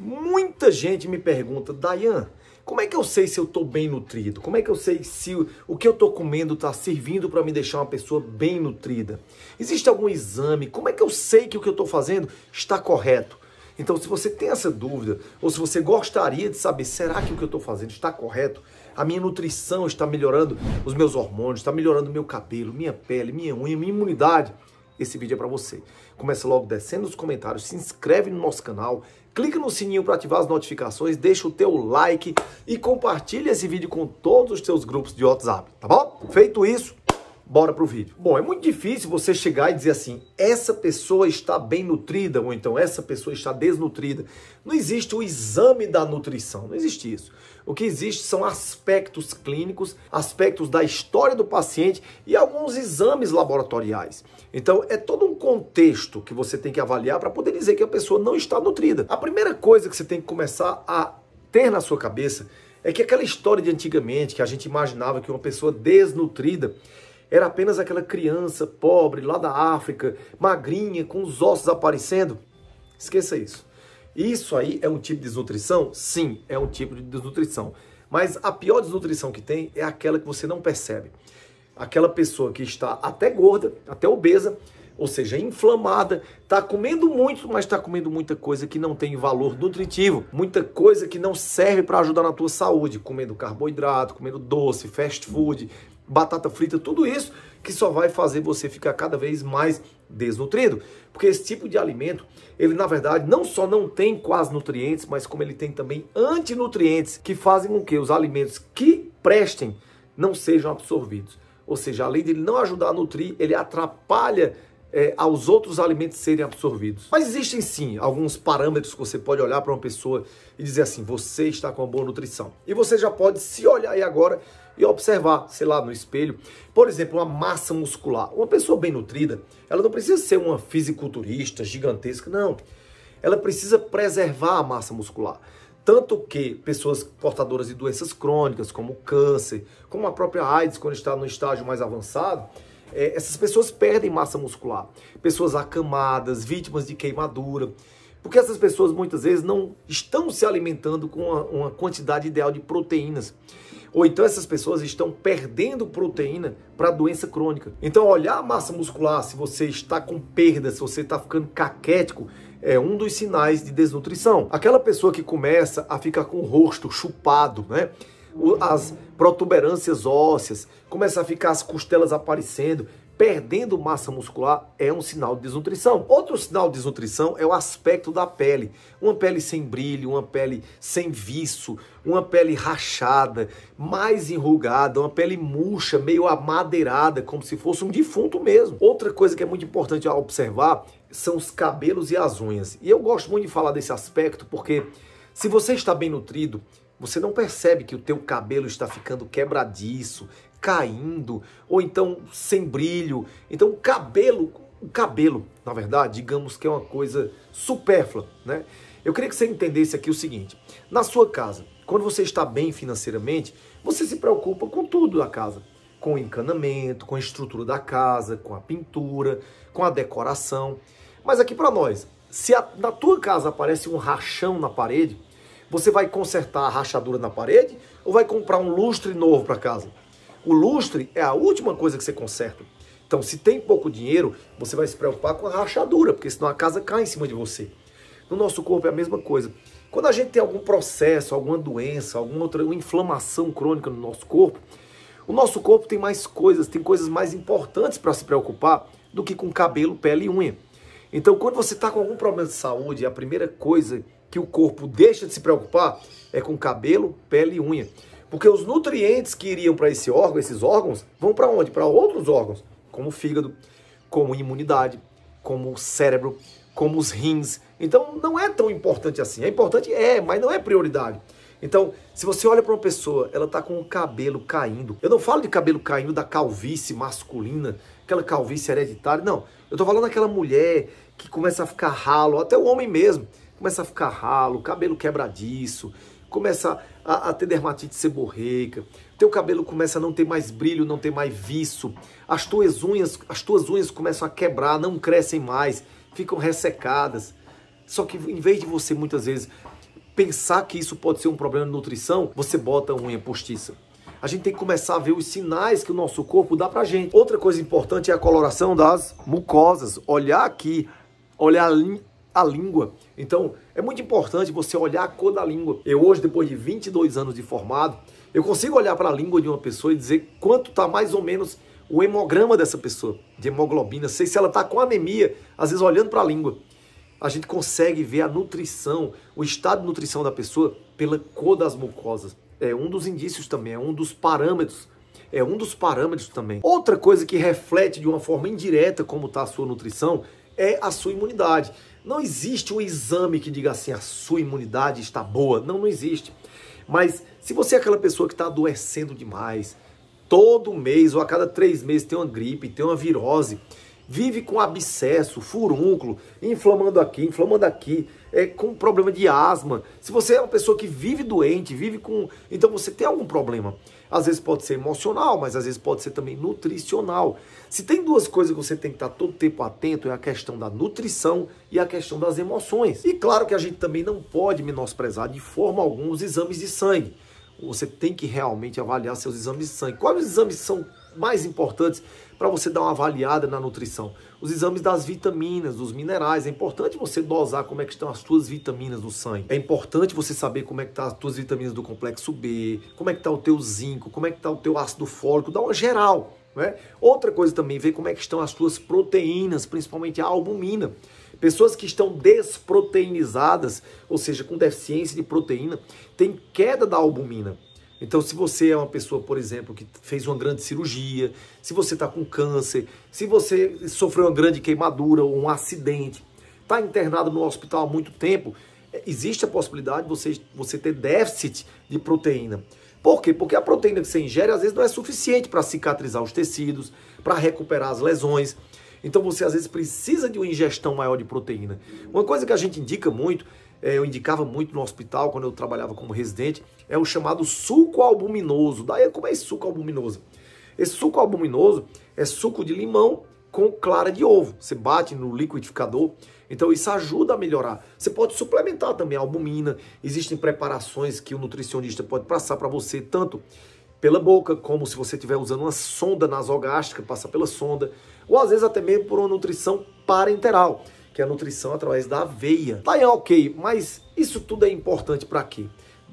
Muita gente me pergunta, Dayan, como é que eu sei se eu estou bem nutrido? Como é que eu sei se o que eu estou comendo está servindo para me deixar uma pessoa bem nutrida? Existe algum exame? Como é que eu sei que o que eu estou fazendo está correto? Então, se você tem essa dúvida, ou se você gostaria de saber, será que o que eu estou fazendo está correto? A minha nutrição está melhorando os meus hormônios, está melhorando meu cabelo, minha pele, minha unha, minha imunidade esse vídeo é para você. Começa logo descendo nos comentários, se inscreve no nosso canal, clica no sininho para ativar as notificações, deixa o teu like e compartilha esse vídeo com todos os teus grupos de WhatsApp, tá bom? Feito isso, Bora pro vídeo. Bom, é muito difícil você chegar e dizer assim: essa pessoa está bem nutrida ou então essa pessoa está desnutrida. Não existe o exame da nutrição, não existe isso. O que existe são aspectos clínicos, aspectos da história do paciente e alguns exames laboratoriais. Então, é todo um contexto que você tem que avaliar para poder dizer que a pessoa não está nutrida. A primeira coisa que você tem que começar a ter na sua cabeça é que aquela história de antigamente que a gente imaginava que uma pessoa desnutrida era apenas aquela criança pobre lá da África, magrinha, com os ossos aparecendo. Esqueça isso. Isso aí é um tipo de desnutrição? Sim, é um tipo de desnutrição. Mas a pior desnutrição que tem é aquela que você não percebe. Aquela pessoa que está até gorda, até obesa, ou seja, inflamada, está comendo muito, mas está comendo muita coisa que não tem valor nutritivo, muita coisa que não serve para ajudar na tua saúde, comendo carboidrato, comendo doce, fast food, batata frita, tudo isso que só vai fazer você ficar cada vez mais desnutrido, porque esse tipo de alimento, ele na verdade não só não tem quase nutrientes, mas como ele tem também antinutrientes que fazem com que os alimentos que prestem não sejam absorvidos. Ou seja, além de ele não ajudar a nutrir, ele atrapalha é, aos outros alimentos serem absorvidos. Mas existem sim alguns parâmetros que você pode olhar para uma pessoa e dizer assim: você está com uma boa nutrição. E você já pode se olhar aí agora e observar, sei lá, no espelho, por exemplo, uma massa muscular. Uma pessoa bem nutrida, ela não precisa ser uma fisiculturista gigantesca, não. Ela precisa preservar a massa muscular. Tanto que pessoas portadoras de doenças crônicas, como câncer, como a própria AIDS, quando está no estágio mais avançado, é, essas pessoas perdem massa muscular. Pessoas acamadas, vítimas de queimadura. Porque essas pessoas muitas vezes não estão se alimentando com uma, uma quantidade ideal de proteínas. Ou então essas pessoas estão perdendo proteína para doença crônica. Então, olhar a massa muscular, se você está com perda, se você está ficando caquético, é um dos sinais de desnutrição. Aquela pessoa que começa a ficar com o rosto chupado, né? as protuberâncias ósseas, começa a ficar as costelas aparecendo, perdendo massa muscular é um sinal de desnutrição. Outro sinal de desnutrição é o aspecto da pele. Uma pele sem brilho, uma pele sem viço, uma pele rachada, mais enrugada, uma pele murcha, meio amadeirada, como se fosse um defunto mesmo. Outra coisa que é muito importante observar são os cabelos e as unhas. E eu gosto muito de falar desse aspecto porque se você está bem nutrido, você não percebe que o teu cabelo está ficando quebradiço, caindo, ou então sem brilho. Então, o cabelo, o cabelo, na verdade, digamos que é uma coisa supérflua, né? Eu queria que você entendesse aqui o seguinte: na sua casa, quando você está bem financeiramente, você se preocupa com tudo da casa, com o encanamento, com a estrutura da casa, com a pintura, com a decoração. Mas aqui para nós, se a, na tua casa aparece um rachão na parede, você vai consertar a rachadura na parede ou vai comprar um lustre novo para casa? O lustre é a última coisa que você conserta. Então, se tem pouco dinheiro, você vai se preocupar com a rachadura, porque senão a casa cai em cima de você. No nosso corpo é a mesma coisa. Quando a gente tem algum processo, alguma doença, alguma outra inflamação crônica no nosso corpo, o nosso corpo tem mais coisas, tem coisas mais importantes para se preocupar do que com cabelo, pele e unha. Então, quando você está com algum problema de saúde, a primeira coisa que o corpo deixa de se preocupar é com cabelo, pele e unha. Porque os nutrientes que iriam para esse órgão, esses órgãos, vão para onde? Para outros órgãos, como o fígado, como imunidade, como o cérebro, como os rins. Então não é tão importante assim. É importante, é, mas não é prioridade. Então, se você olha para uma pessoa, ela tá com o cabelo caindo. Eu não falo de cabelo caindo da calvície masculina, aquela calvície hereditária, não. Eu tô falando daquela mulher que começa a ficar ralo, até o homem mesmo, começa a ficar ralo, cabelo quebradiço, começa a, a ter dermatite seborreica, teu cabelo começa a não ter mais brilho, não ter mais viço, as tuas unhas, as tuas unhas começam a quebrar, não crescem mais, ficam ressecadas. Só que em vez de você muitas vezes pensar que isso pode ser um problema de nutrição, você bota unha postiça a gente tem que começar a ver os sinais que o nosso corpo dá pra gente. Outra coisa importante é a coloração das mucosas. Olhar aqui, olhar a língua. Então, é muito importante você olhar a cor da língua. Eu hoje, depois de 22 anos de formado, eu consigo olhar para a língua de uma pessoa e dizer quanto está mais ou menos o hemograma dessa pessoa, de hemoglobina, sei se ela está com anemia, às vezes olhando para a língua. A gente consegue ver a nutrição, o estado de nutrição da pessoa pela cor das mucosas. É um dos indícios também, é um dos parâmetros é um dos parâmetros também. Outra coisa que reflete de uma forma indireta como está a sua nutrição é a sua imunidade. Não existe um exame que diga assim, a sua imunidade está boa. Não, não existe. Mas se você é aquela pessoa que está adoecendo demais, todo mês ou a cada três meses tem uma gripe, tem uma virose, vive com abscesso, furúnculo, inflamando aqui, inflamando aqui, é, com problema de asma. Se você é uma pessoa que vive doente, vive com. Então você tem algum problema. Às vezes pode ser emocional, mas às vezes pode ser também nutricional. Se tem duas coisas que você tem que estar todo tempo atento, é a questão da nutrição e a questão das emoções. E claro que a gente também não pode menosprezar de forma alguma os exames de sangue. Você tem que realmente avaliar seus exames de sangue. Quais os exames são mais importantes para você dar uma avaliada na nutrição. Os exames das vitaminas, dos minerais, é importante você dosar como é que estão as suas vitaminas no sangue. É importante você saber como é que estão tá as suas vitaminas do complexo B, como é que está o teu zinco, como é que está o teu ácido fólico, dá uma geral. Né? Outra coisa também, ver como é que estão as suas proteínas, principalmente a albumina. Pessoas que estão desproteinizadas, ou seja, com deficiência de proteína, têm queda da albumina. Então, se você é uma pessoa, por exemplo, que fez uma grande cirurgia, se você está com câncer, se você sofreu uma grande queimadura ou um acidente, está internado no hospital há muito tempo, é, existe a possibilidade de você, você ter déficit de proteína. Por quê? Porque a proteína que você ingere às vezes não é suficiente para cicatrizar os tecidos, para recuperar as lesões. Então você às vezes precisa de uma ingestão maior de proteína. Uma coisa que a gente indica muito é, eu indicava muito no hospital quando eu trabalhava como residente, é o chamado suco albuminoso. Daí como é esse suco albuminoso? Esse suco albuminoso é suco de limão com clara de ovo. Você bate no liquidificador, então isso ajuda a melhorar. Você pode suplementar também a albumina. Existem preparações que o nutricionista pode passar para você, tanto pela boca, como se você estiver usando uma sonda nasogástrica, passar pela sonda, ou às vezes até mesmo por uma nutrição parenteral que é a nutrição através da aveia. Tá, é ok, mas isso tudo é importante para quê?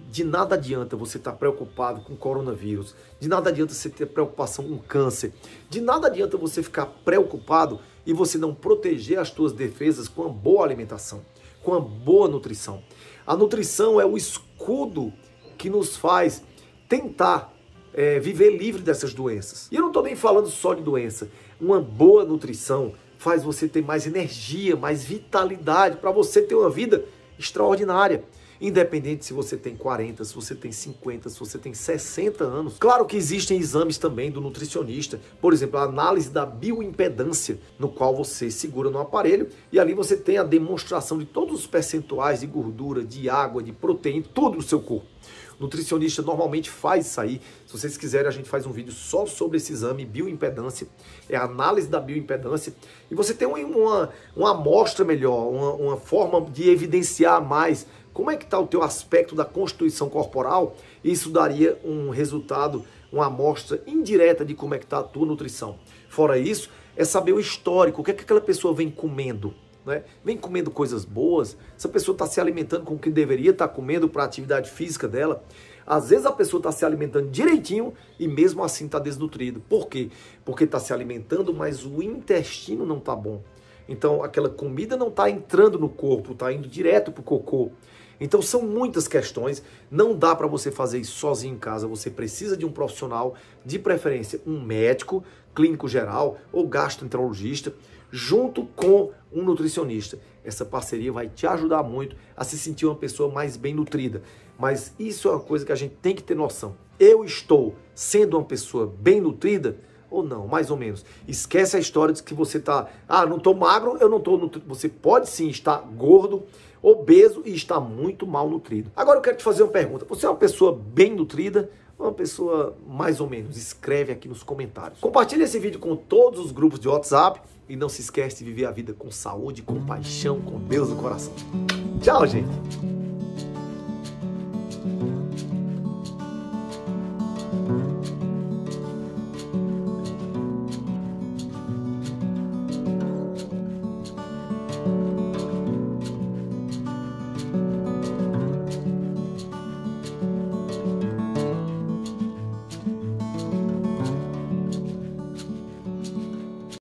De nada adianta você estar tá preocupado com coronavírus, de nada adianta você ter preocupação com câncer, de nada adianta você ficar preocupado e você não proteger as suas defesas com uma boa alimentação, com uma boa nutrição. A nutrição é o escudo que nos faz tentar é, viver livre dessas doenças. E eu não estou nem falando só de doença. Uma boa nutrição faz você ter mais energia, mais vitalidade, para você ter uma vida extraordinária. Independente se você tem 40, se você tem 50, se você tem 60 anos. Claro que existem exames também do nutricionista, por exemplo, a análise da bioimpedância, no qual você segura no aparelho e ali você tem a demonstração de todos os percentuais de gordura, de água, de proteína, todo o seu corpo. Nutricionista normalmente faz isso aí. Se vocês quiserem, a gente faz um vídeo só sobre esse exame bioimpedância, é a análise da bioimpedância. E você tem uma, uma amostra melhor, uma, uma forma de evidenciar mais como é que está o teu aspecto da constituição corporal. Isso daria um resultado, uma amostra indireta de como é que está a tua nutrição. Fora isso, é saber o histórico, o que, é que aquela pessoa vem comendo né? vem comendo coisas boas, essa pessoa está se alimentando com o que deveria estar tá comendo para a atividade física dela. Às vezes a pessoa está se alimentando direitinho e mesmo assim está desnutrido. Por quê? Porque está se alimentando, mas o intestino não está bom. Então aquela comida não está entrando no corpo, está indo direto para o cocô. Então são muitas questões, não dá para você fazer isso sozinho em casa, você precisa de um profissional, de preferência um médico, clínico geral ou gastroenterologista, junto com um nutricionista. Essa parceria vai te ajudar muito a se sentir uma pessoa mais bem nutrida. Mas isso é uma coisa que a gente tem que ter noção. Eu estou sendo uma pessoa bem nutrida ou não, mais ou menos. Esquece a história de que você está, ah, não estou magro, eu não estou. Você pode sim estar gordo, obeso e está muito mal nutrido. Agora eu quero te fazer uma pergunta. Você é uma pessoa bem nutrida? Uma pessoa mais ou menos, escreve aqui nos comentários. Compartilhe esse vídeo com todos os grupos de WhatsApp e não se esquece de viver a vida com saúde, com paixão, com Deus no coração. Tchau, gente!